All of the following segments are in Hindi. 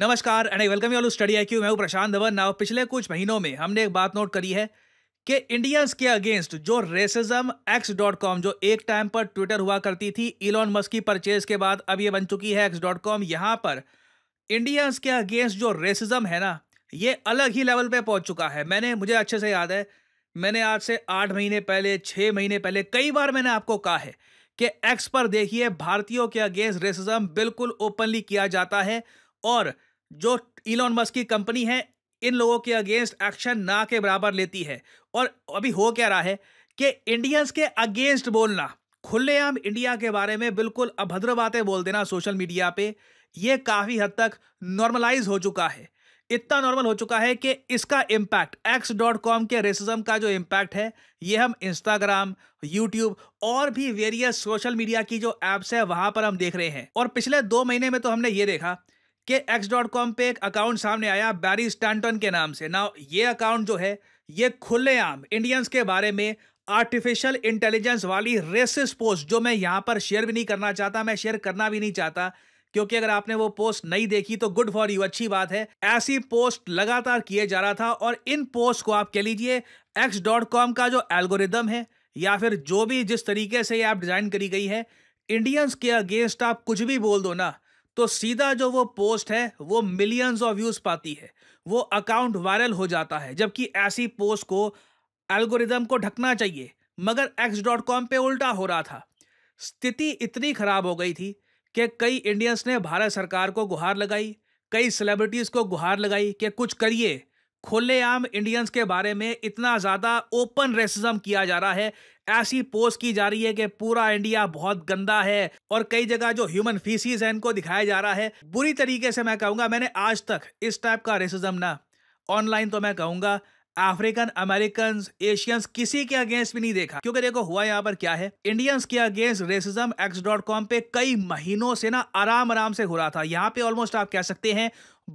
नमस्कार and I welcome you all study I Q मैं हूँ प्रशांत धवन नाउ पिछले कुछ महीनों में हमने एक बात नोट करी है कि इंडियंस के अगेंस्ट जो रेसिज्म एक्स डॉट कॉम जो एक टाइम पर ट्विटर हुआ करती थी इलॉन मस्क की परचेज के बाद अब ये बन चुकी है एक्स डॉट कॉम यहाँ पर इंडियंस के अगेंस्ट जो रेसिज्म है ना ये अलग ही लेवल पर पहुँच चुका है मैंने मुझे अच्छे से याद है मैंने आज से आठ महीने पहले छः महीने पहले कई बार मैंने आपको कहा है कि एक्स पर देखिए भारतीयों के अगेंस्ट रेसिज्म बिल्कुल ओपनली किया जाता है और जो इलॉन मस्क की कंपनी है इन लोगों के अगेंस्ट एक्शन ना के बराबर लेती है और अभी हो क्या रहा है कि इंडियंस के अगेंस्ट बोलना खुलेआम इंडिया के बारे में बिल्कुल अभद्र बातें बोल देना सोशल मीडिया पे ये काफ़ी हद तक नॉर्मलाइज हो चुका है इतना नॉर्मल हो चुका है कि इसका इम्पैक्ट एक्स डॉट कॉम के रेसिज्म का जो इम्पैक्ट है ये हम इंस्टाग्राम यूट्यूब और भी वेरियस सोशल मीडिया की जो ऐप्स है वहाँ पर हम देख रहे हैं और पिछले दो महीने में तो हमने ये देखा कि एक्स डॉट कॉम पर एक अकाउंट सामने आया बैरी स्टैंटन के नाम से ना ये अकाउंट जो है ये खुलेआम इंडियंस के बारे में आर्टिफिशियल इंटेलिजेंस वाली रेसिस पोस्ट जो मैं यहाँ पर शेयर भी नहीं करना चाहता मैं शेयर करना भी नहीं चाहता क्योंकि अगर आपने वो पोस्ट नहीं देखी तो गुड फॉर यू अच्छी बात है ऐसी पोस्ट लगातार किए जा रहा था और इन पोस्ट को आप कह लीजिए एक्स डॉट कॉम का जो एल्गोरिदम है या फिर जो भी जिस तरीके से ये ऐप डिज़ाइन करी गई है इंडियंस के अगेंस्ट आप कुछ भी बोल दो ना तो सीधा जो वो पोस्ट है वो मिलियंस ऑफ व्यूज़ पाती है वो अकाउंट वायरल हो जाता है जबकि ऐसी पोस्ट को एल्गोरिदम को ढकना चाहिए मगर एक्स डॉट कॉम पर उल्टा हो रहा था स्थिति इतनी ख़राब हो गई थी कि कई इंडियंस ने भारत सरकार को गुहार लगाई कई सेलिब्रिटीज़ को गुहार लगाई कि कुछ करिए खुलेआम इंडियंस के बारे में इतना ज़्यादा ओपन रेसिज्म किया जा रहा है ऐसी पोस्ट की जा रही है कि पूरा इंडिया बहुत गंदा है और कई जगह जो ह्यूमन फीसिस है इनको दिखाया जा रहा है बुरी तरीके से मैं कहूंगा मैंने आज तक इस टाइप का रेसिज्म ना ऑनलाइन तो मैं कहूंगा अफ्रीकन अमेरिकन एशियंस किसी के अगेंस्ट भी नहीं देखा क्योंकि देखो हुआ यहाँ पर क्या है इंडियंस के against racism X dot com पे कई महीनों से ना आराम आराम से हो रहा था यहाँ पे ऑलमोस्ट आप कह सकते हैं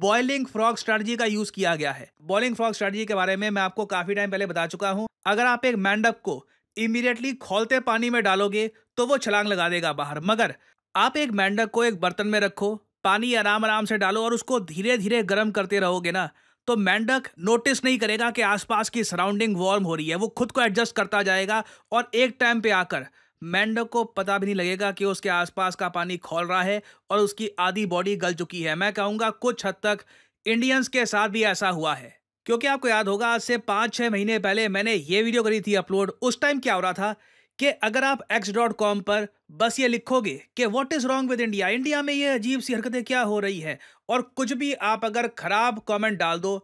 बॉइलिंग फ्रॉग स्ट्रेटजी का यूज किया गया है बॉइलिंग फ्रॉग स्ट्रेटजी के बारे में मैं आपको काफी टाइम पहले बता चुका हूँ अगर आप एक मैंडअप को इमीडिएटली खोलते पानी में डालोगे तो वो छलांग लगा देगा बाहर मगर आप एक मेंढक को एक बर्तन में रखो पानी आराम आराम से डालो और उसको धीरे धीरे गर्म करते रहोगे ना तो मेंढक नोटिस नहीं करेगा कि आसपास की सराउंडिंग वार्म हो रही है वो खुद को एडजस्ट करता जाएगा और एक टाइम पे आकर मेंढक को पता भी नहीं लगेगा कि उसके आसपास का पानी खोल रहा है और उसकी आधी बॉडी गल चुकी है मैं कहूँगा कुछ हद तक इंडियंस के साथ भी ऐसा हुआ है क्योंकि आपको याद होगा आज से पाँच छः महीने पहले मैंने ये वीडियो करी थी अपलोड उस टाइम क्या हो रहा था कि अगर आप एक्स डॉट कॉम पर बस ये लिखोगे कि what is wrong with India India में ये अजीब सी हरकतें क्या हो रही हैं और कुछ भी आप अगर ख़राब कमेंट डाल दो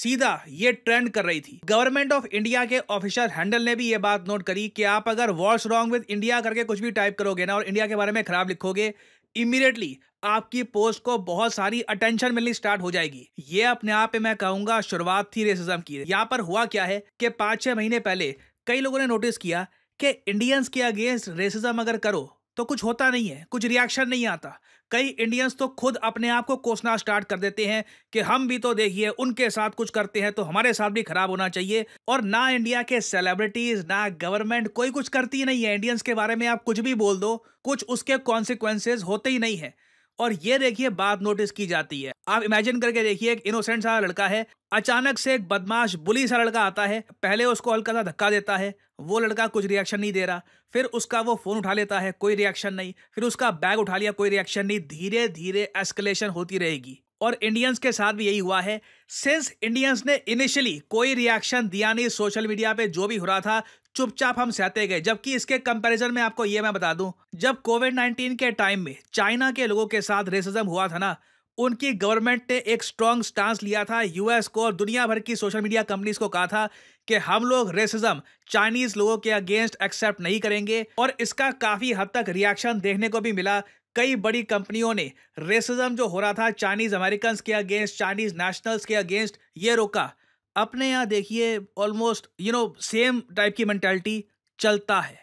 सीधा ये ट्रेंड कर रही थी गवर्नमेंट ऑफ इंडिया के ऑफिशियल हैंडल ने भी ये बात नोट करी कि आप अगर वॉट्स रॉन्ग विद इंडिया करके कुछ भी टाइप करोगे ना और इंडिया के बारे में खराब लिखोगे इमीडिएटली आपकी पोस्ट को बहुत सारी अटेंशन मिलनी स्टार्ट हो जाएगी ये अपने आप पे मैं कहूंगा शुरुआत थी रेसिज्म की यहाँ पर हुआ क्या है कि पांच छह महीने पहले कई लोगों ने नोटिस किया कि इंडियंस के अगेंस्ट रेसिज्म अगर करो तो कुछ होता नहीं है कुछ रिएक्शन नहीं आता कई इंडियंस तो खुद अपने आप को कोसना स्टार्ट कर देते हैं कि हम भी तो देखिए उनके साथ कुछ करते हैं तो हमारे साथ भी खराब होना चाहिए और ना इंडिया के सेलिब्रिटीज ना गवर्नमेंट कोई कुछ करती नहीं है इंडियंस के बारे में आप कुछ भी बोल दो कुछ उसके कॉन्सिक्वेंसेज होते ही नहीं है और ये देखिए बात नोटिस की जाती है आप इमेजिन करके देखिए एक इनोसेंट सा लड़का है अचानक से एक बदमाश बुली सा लड़का आता है पहले उसको हल्का सा धक्का देता है वो लड़का कुछ रिएक्शन नहीं दे रहा फिर उसका वो फ़ोन उठा लेता है कोई रिएक्शन नहीं फिर उसका बैग उठा लिया कोई रिएक्शन नहीं धीरे धीरे एस्केलेशन होती रहेगी और इंडियंस के साथ भी यही हुआ है सिंस इंडियंस ने इनिशियली कोई रिएक्शन दिया नहीं सोशल मीडिया पे जो भी हो रहा था चुपचाप हम सहते गए जबकि इसके कंपैरिजन में आपको ये मैं बता दूं जब कोविड 19 के टाइम में चाइना के लोगों के साथ रेसिज्म हुआ था ना उनकी गवर्नमेंट ने एक स्ट्रॉन्ग स्टांस लिया था यूएस को और दुनिया भर की सोशल मीडिया कंपनीज को कहा था कि हम लोग रेसिज्म चाइनीज लोगों के अगेंस्ट एक्सेप्ट नहीं करेंगे और इसका काफी हद तक रिएक्शन देखने को भी मिला कई बड़ी कंपनियों ने रेसिज्म जो हो रहा था चाइनीज अमेरिकन के अगेंस्ट चाइनीज नेशनल्स के अगेंस्ट ये रोका अपने यहाँ देखिए almost you know same type की मैंटेलिटी चलता है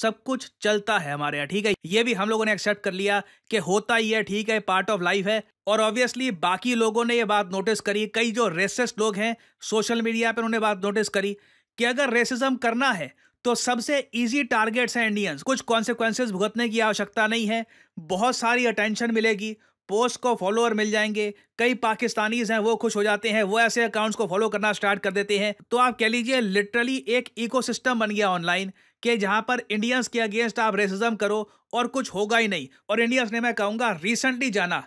सब कुछ चलता है हमारे यहाँ ठीक है ये भी हम लोगों ने एक्सेप्ट कर लिया कि होता ही है ठीक है पार्ट ऑफ लाइफ है और ऑब्वियसली बाकी लोगों ने ये बात नोटिस करी कई जो रेसिस्ट लोग हैं सोशल मीडिया पर उन्होंने बात नोटिस करी कि अगर रेसिज्म करना है तो सबसे इजी टारगेट्स हैं इंडियंस कुछ कॉन्सिक्वेंसेज भुगतने की आवश्यकता नहीं है बहुत सारी अटेंशन मिलेगी पोस्ट को फॉलोअर मिल जाएंगे कई पाकिस्तानीज हैं वो खुश हो जाते हैं वो ऐसे अकाउंट्स को फॉलो करना स्टार्ट कर देते हैं तो आप कह लीजिए लिटरली एक इकोसिस्टम बन गया ऑनलाइन कि जहां पर इंडियंस के अगेंस्ट आप रेसिज्म करो और कुछ होगा ही नहीं और इंडियंस ने मैं कहूँगा रिसेंटली जाना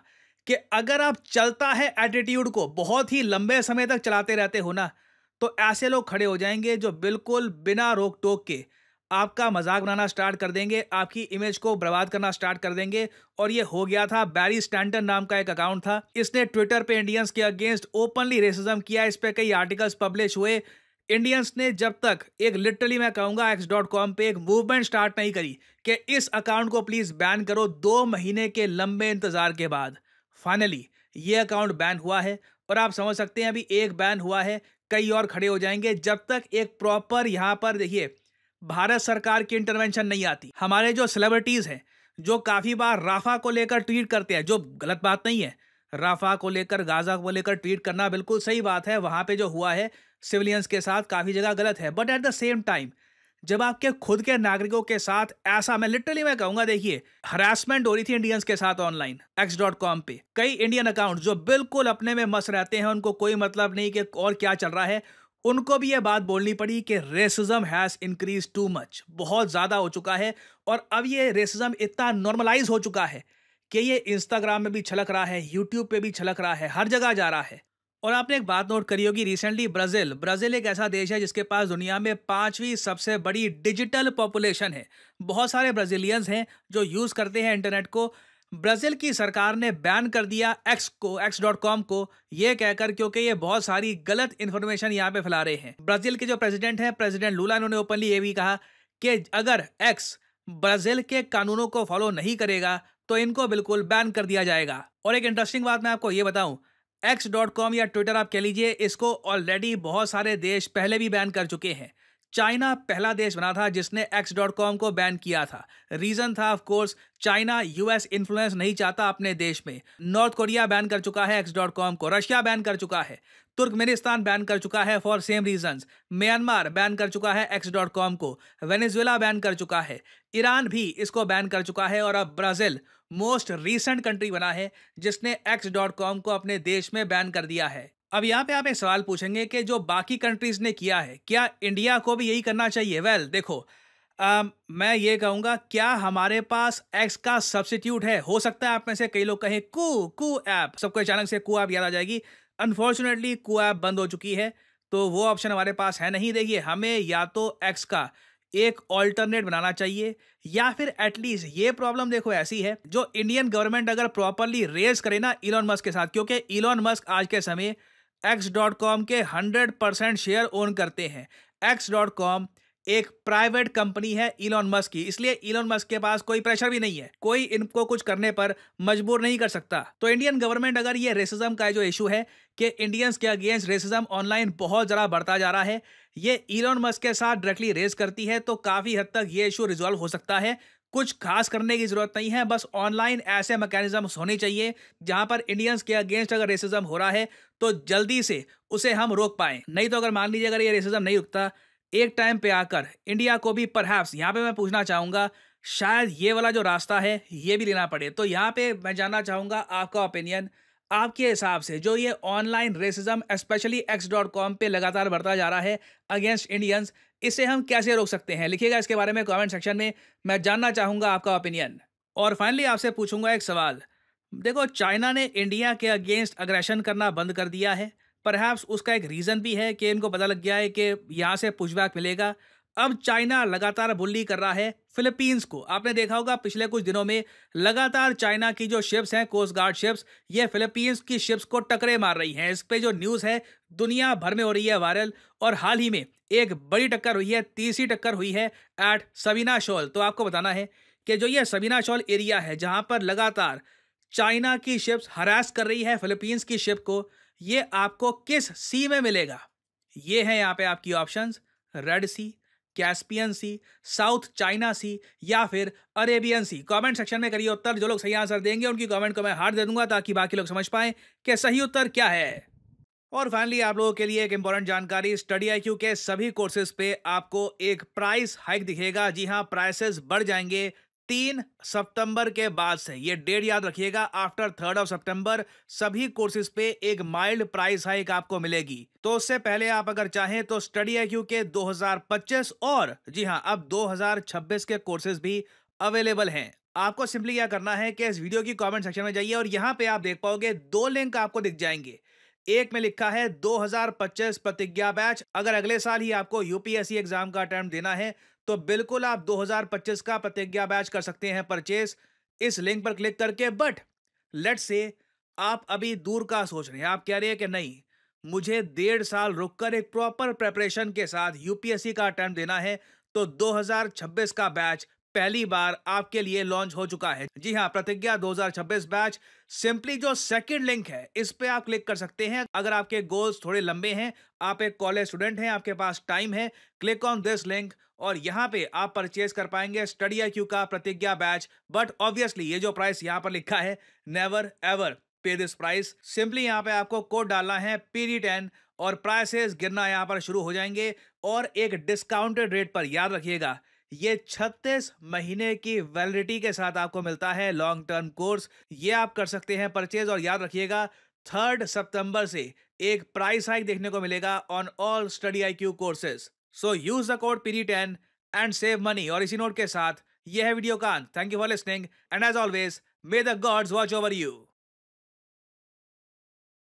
कि अगर आप चलता है एटीट्यूड को बहुत ही लंबे समय तक चलाते रहते हो ना तो ऐसे लोग खड़े हो जाएंगे जो बिल्कुल बिना रोक टोक के आपका मजाक बनाना स्टार्ट कर देंगे आपकी इमेज को बर्बाद करना स्टार्ट कर देंगे और ये हो गया था बैरी स्टैंटन नाम का एक अकाउंट था इसने ट्विटर पे इंडियंस के अगेंस्ट ओपनली रेसिज्म किया इस पर कई आर्टिकल्स पब्लिश हुए इंडियंस ने जब तक एक लिटरली मैं कहूँगा एक्स डॉट कॉम पर एक मूवमेंट स्टार्ट नहीं करी कि इस अकाउंट को प्लीज़ बैन करो दो महीने के लंबे इंतज़ार के बाद फाइनली ये अकाउंट बैन हुआ है और आप समझ सकते हैं अभी एक बैन हुआ है कई और खड़े हो जाएंगे जब तक एक प्रॉपर यहाँ पर देखिए भारत सरकार की इंटरवेंशन नहीं आती हमारे जो सेलिब्रिटीज हैं जो काफ़ी बार राफा को लेकर ट्वीट करते हैं जो गलत बात नहीं है राफा को लेकर गाजा को लेकर ट्वीट करना बिल्कुल सही बात है वहां पे जो हुआ है सिविलियंस के साथ काफ़ी जगह गलत है but at the same time जब आपके खुद के नागरिकों के साथ ऐसा मैं लिटरली मैं कहूंगा देखिए हरासमेंट हो रही थी इंडियंस के साथ ऑनलाइन एक्स डॉट कॉम पे कई इंडियन अकाउंट जो बिल्कुल अपने में मस रहते हैं उनको कोई मतलब नहीं कि और क्या चल रहा है उनको भी ये बात बोलनी पड़ी कि racism has increase too much बहुत ज़्यादा हो चुका है और अब ये रेसिज्म इतना नॉर्मलाइज हो चुका है कि ये इंस्टाग्राम में भी छलक रहा है यूट्यूब पे भी छलक रहा है हर जगह जा रहा है और आपने एक बात नोट करी होगी रिसेंटली ब्राज़ील ब्राज़ील एक ऐसा देश है जिसके पास दुनिया में पांचवी सबसे बड़ी डिजिटल पॉपुलेशन है बहुत सारे ब्राज़ीलियंस हैं जो यूज़ करते हैं इंटरनेट को ब्राज़ील की सरकार ने बैन कर दिया एक्स को एक्स डॉट कॉम को ये कहकर क्योंकि ये बहुत सारी गलत इन्फॉर्मेशन यहाँ पे फैला रहे हैं ब्राज़ील के जो प्रेसिडेंट हैं प्रेसिडेंट लूला इन्होंने ओपनली ये भी कहा कि अगर एक्स ब्राज़ील के कानूनों को फॉलो नहीं करेगा तो इनको बिल्कुल बैन कर दिया जाएगा और एक इंटरेस्टिंग बात मैं आपको ये बताऊँ एक्स डॉट कॉम या ट्विटर आप कह लीजिए इसको ऑलरेडी बहुत सारे देश पहले भी बैन कर चुके हैं चाइना पहला देश बना था जिसने एक्स डॉट कॉम को बैन किया था रीजन था of course China US influence नहीं चाहता अपने देश में नॉर्थ कोरिया बैन कर चुका है एक्स डॉट कॉम को रशिया बैन कर चुका है तुर्कमेनिस्तान बैन कर चुका है for same reason Myanmar ban कर चुका है एक्स डॉट कॉम को वेनेजुएला बैन कर चुका है ईरान भी इसको बैन कर चुका है और अब ब्राज़ील मोस्ट रीसेंट कंट्री बना है जिसने एक्स डॉट कॉम को अपने देश में बैन कर दिया है अब यहाँ पे आप एक सवाल पूछेंगे कि जो बाकी कंट्रीज ने किया है क्या इंडिया को भी यही करना चाहिए वेल well, देखो आ, मैं ये कहूँगा क्या हमारे पास एक्स का सब्सिट्यूट है हो सकता है आप में से कई लोग कहें कू कू ऐप सबको अचानक से कू ऐप याद आ जाएगी अनफॉर्चुनेटली कू ऐप बंद हो चुकी है तो वो ऑप्शन हमारे पास है नहीं देखिए हमें या तो एक्स का एक ऑल्टरनेट बनाना चाहिए या फिर एटलीस्ट ये प्रॉब्लम देखो ऐसी है जो इंडियन गवर्नमेंट अगर प्रॉपरली रेज करे ना इलॉन मस्क के साथ क्योंकि इलॉन मस्क आज के समय एक्स डॉट कॉम के हंड्रेड परसेंट शेयर ओन करते हैं एक्स डॉट कॉम एक प्राइवेट कंपनी है इलॉन मस्क की इसलिए इलॉन मस्क के पास कोई प्रेशर भी नहीं है कोई इनको कुछ करने पर मजबूर नहीं कर सकता तो इंडियन गवर्नमेंट अगर ये रेसिज्म का जो इशू है कि इंडियंस के अगेंस्ट रेसिज्म ऑनलाइन बहुत ज़रा बढ़ता जा रहा है ये इलॉन मस्क के साथ डायरेक्टली रेस करती है तो काफ़ी हद तक ये इशू रिजॉल्व हो सकता है कुछ खास करने की जरूरत नहीं है बस ऑनलाइन ऐसे मैकेनिज्म होने चाहिए जहां पर इंडियंस के अगेंस्ट अगर रेसिज्म हो रहा है तो जल्दी से उसे हम रोक पाए नहीं तो अगर मान लीजिए अगर ये रेसिज्म नहीं रुकता एक टाइम पे आकर इंडिया को भी परहैप्स यहाँ पे मैं पूछना चाहूँगा शायद ये वाला जो रास्ता है ये भी लेना पड़े तो यहाँ पे मैं जानना चाहूँगा आपका ओपिनियन आपके हिसाब से जो ये online racism specially X dot com पर लगातार बढ़ता जा रहा है अगेंस्ट इंडियंस इसे हम कैसे रोक सकते हैं लिखिएगा इसके बारे में कमेंट सेक्शन में मैं जानना चाहूँगा आपका ओपिनियन और फाइनली आपसे पूछूंगा एक सवाल देखो चाइना ने इंडिया के अगेंस्ट अग्रेशन करना बंद कर दिया है पर उसका एक रीज़न भी है कि इनको पता लग गया है कि यहाँ से पुशबैक मिलेगा अब चाइना लगातार बुल्ली कर रहा है फिलीपींस को आपने देखा होगा पिछले कुछ दिनों में लगातार चाइना की जो शिप्स हैं कोस्ट गार्ड शिप्स ये फिलीपींस की शिप्स को टकरे मार रही हैं इस पे जो न्यूज़ है दुनिया भर में हो रही है वायरल और हाल ही में एक बड़ी टक्कर हुई है तीसरी टक्कर हुई है एट सबीना शॉल तो आपको बताना है कि जो ये सबीना शॉल एरिया है जहाँ पर लगातार चाइना की शिप्स हरास कर रही है फिलीपींस की शिप को ये आपको किस सी में मिलेगा ये है यहाँ पे आपकी options Red Sea Caspian Sea South China Sea या फिर अरेबियन सी कमेंट सेक्शन में करिए उत्तर जो लोग सही आंसर देंगे उनकी कमेंट को मैं हार दे दूंगा ताकि बाकी लोग समझ पाएं कि सही उत्तर क्या है और फाइनली आप लोगों के लिए एक इंपॉर्टेंट जानकारी स्टडी आई के सभी कोर्सेज पे आपको एक प्राइस हाइक दिखेगा जी हाँ प्राइसेस बढ़ जाएंगे तीन सितंबर के बाद से ये डेट याद रखिएगा आफ्टर थर्ड ऑफ सितंबर सभी कोर्सेज पे एक माइल्ड प्राइस हाइक आपको मिलेगी तो उससे पहले आप अगर चाहें तो स्टडी आई के 2025 और जी हाँ अब 2026 के कोर्सेज भी अवेलेबल हैं आपको सिंपली क्या करना है कि इस वीडियो की कमेंट सेक्शन में जाइए और यहाँ पे आप देख पाओगे दो लिंक आपको दिख जाएंगे एक में लिखा है 2025 प्रतिज्ञा बैच अगर अगले साल ही आपको यूपीएससी एग्जाम का अटेम्प्ट देना है तो बिल्कुल आप 2025 का प्रतिज्ञा बैच कर सकते हैं परचेस इस लिंक पर क्लिक करके बट लेट से आप अभी दूर का सोच रहे हैं आप कह रहे हैं कि नहीं मुझे डेढ़ साल रुककर एक प्रॉपर प्रेपरेशन के साथ यूपीएससी का अटैम्प देना है तो 2026 का बैच पहली बार आपके लिए लॉन्च हो चुका है जी हाँ प्रतिज्ञा 2026 बैच सिंपली जो सेकंड लिंक है इस पे आप क्लिक कर सकते हैं अगर आपके गोल्स थोड़े लंबे हैं आप एक कॉलेज स्टूडेंट हैं आपके पास टाइम है क्लिक ऑन दिस लिंक और यहाँ पे आप परचेज कर पाएंगे स्टडी आई का प्रतिज्ञा बैच बट ऑब्वियसली ये जो प्राइस यहाँ पर लिखा है never ever pay this price simply यहाँ पे आपको कोड डालना है पीडी टेन और प्राइसेस गिरना यहाँ पर शुरू हो जाएंगे और एक डिस्काउंटेड रेट पर याद रखिएगा ये 36 महीने की वैलिडिटी के साथ आपको मिलता है लॉन्ग टर्म कोर्स ये आप कर सकते हैं परचेज और याद रखिएगा थर्ड सितंबर से एक प्राइस हाइक देखने को मिलेगा on all study I Q courses so use the code piri ten and save money और इसी नोट के साथ यह है वीडियो कान thank you for listening and as always may the gods watch over you